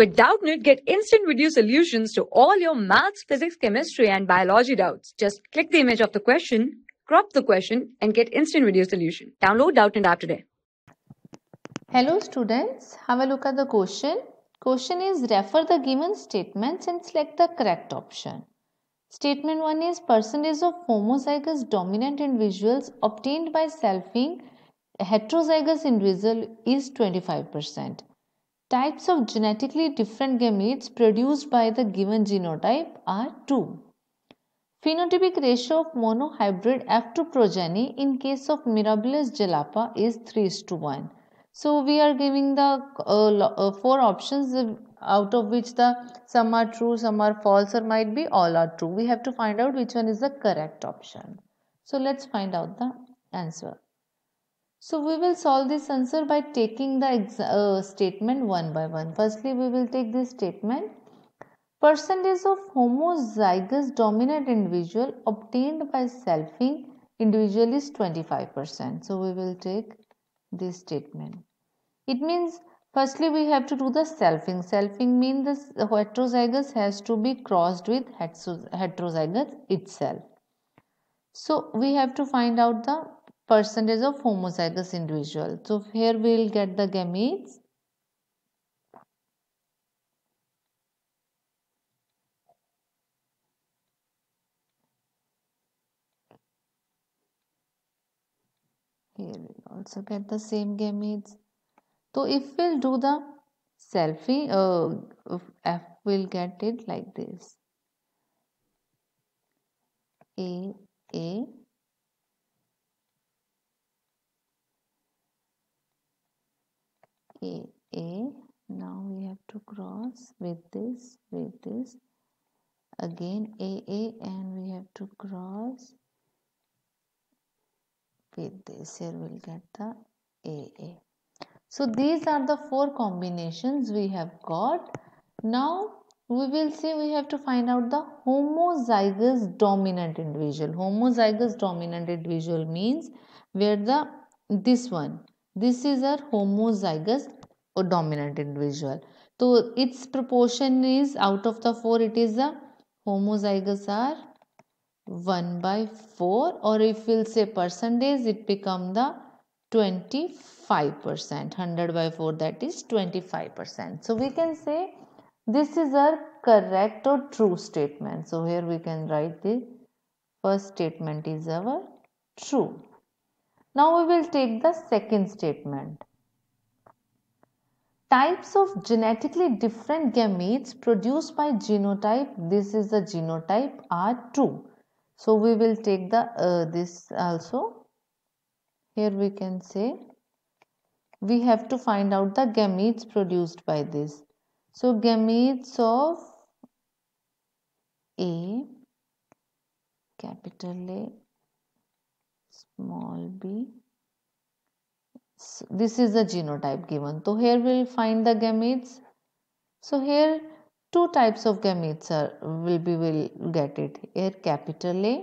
With Doubtnit, get instant video solutions to all your maths, physics, chemistry, and biology doubts. Just click the image of the question, crop the question, and get instant video solution. Download Doubtnit app today. Hello students, have a look at the question. Question is refer the given statements and select the correct option. Statement 1 is percentage of homozygous dominant individuals obtained by selfing heterozygous individual is 25%. Types of genetically different gametes produced by the given genotype are 2. Phenotypic ratio of monohybrid F2 progeny in case of Mirabilis jalapa is 3 to 1. So we are giving the uh, uh, 4 options out of which the some are true, some are false or might be all are true. We have to find out which one is the correct option. So let's find out the answer. So we will solve this answer by taking the uh, statement one by one. Firstly, we will take this statement. Percentage of homozygous dominant individual obtained by selfing individual is 25%. So we will take this statement. It means firstly we have to do the selfing. Selfing means the heterozygous has to be crossed with heterozygous itself. So we have to find out the percentage of homozygous individual. So here we will get the gametes. Here we also get the same gametes. So if we'll do the selfie, uh, F will get it like this. A, A, a a now we have to cross with this with this again a a and we have to cross with this here we'll get the a a so these are the four combinations we have got now we will see we have to find out the homozygous dominant individual homozygous dominant individual means where the this one this is our homozygous or dominant individual. So its proportion is out of the 4 it is a homozygous are 1 by 4 or if we'll say percentage it become the 25 percent 100 by 4 that is 25 percent so we can say this is our correct or true statement so here we can write the first statement is our true now we will take the second statement. Types of genetically different gametes produced by genotype, this is the genotype are two. So we will take the uh, this also. Here we can say we have to find out the gametes produced by this. So gametes of A, capital A small b so this is the genotype given so here we'll find the gametes so here two types of gametes are will be will get it here capital a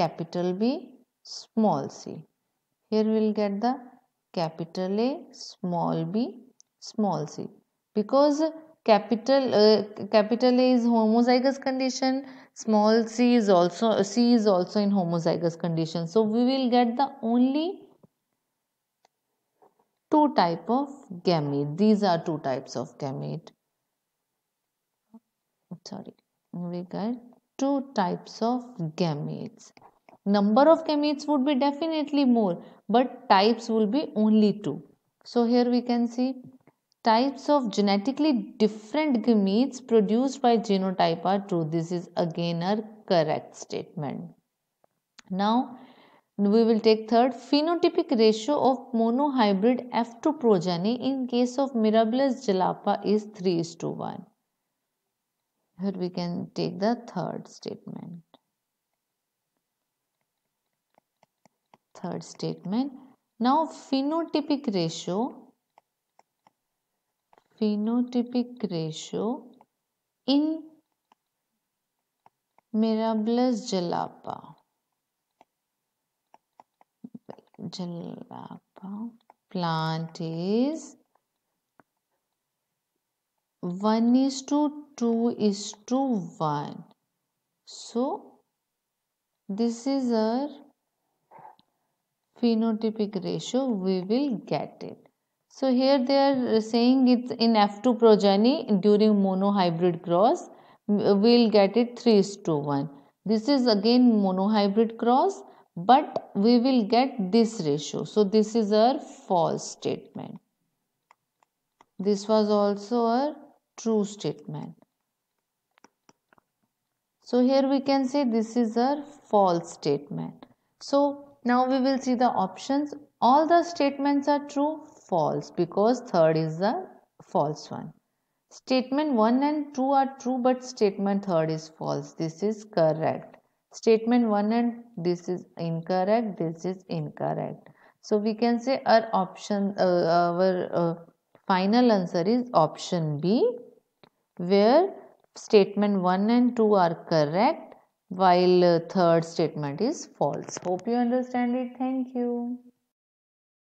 capital b small c here we'll get the capital a small b small c because capital uh, capital A is homozygous condition small c is also c is also in homozygous condition so we will get the only two type of gamete these are two types of gamete sorry we get two types of gametes number of gametes would be definitely more but types will be only two so here we can see types of genetically different gametes produced by genotype are true. This is again a correct statement. Now, we will take third phenotypic ratio of monohybrid F2 progeny in case of Mirabilis jalapa is 3 is to 1. Here we can take the third statement. Third statement. Now phenotypic ratio phenotypic ratio in Mirabilis jalapa jalapa plant is one is two two is two one so this is uh phenotypic ratio we will get it So here they are saying it's in F2 progeny during monohybrid cross we'll get it 3 is to 1. This is again monohybrid cross but we will get this ratio. So this is our false statement. This was also a true statement. So here we can say this is a false statement. So now we will see the options. All the statements are true false because third is a false one. Statement 1 and 2 are true but statement third is false. This is correct. Statement 1 and this is incorrect. This is incorrect. So we can say our option, uh, our uh, final answer is option B where statement 1 and 2 are correct while uh, third statement is false. Hope you understand it. Thank you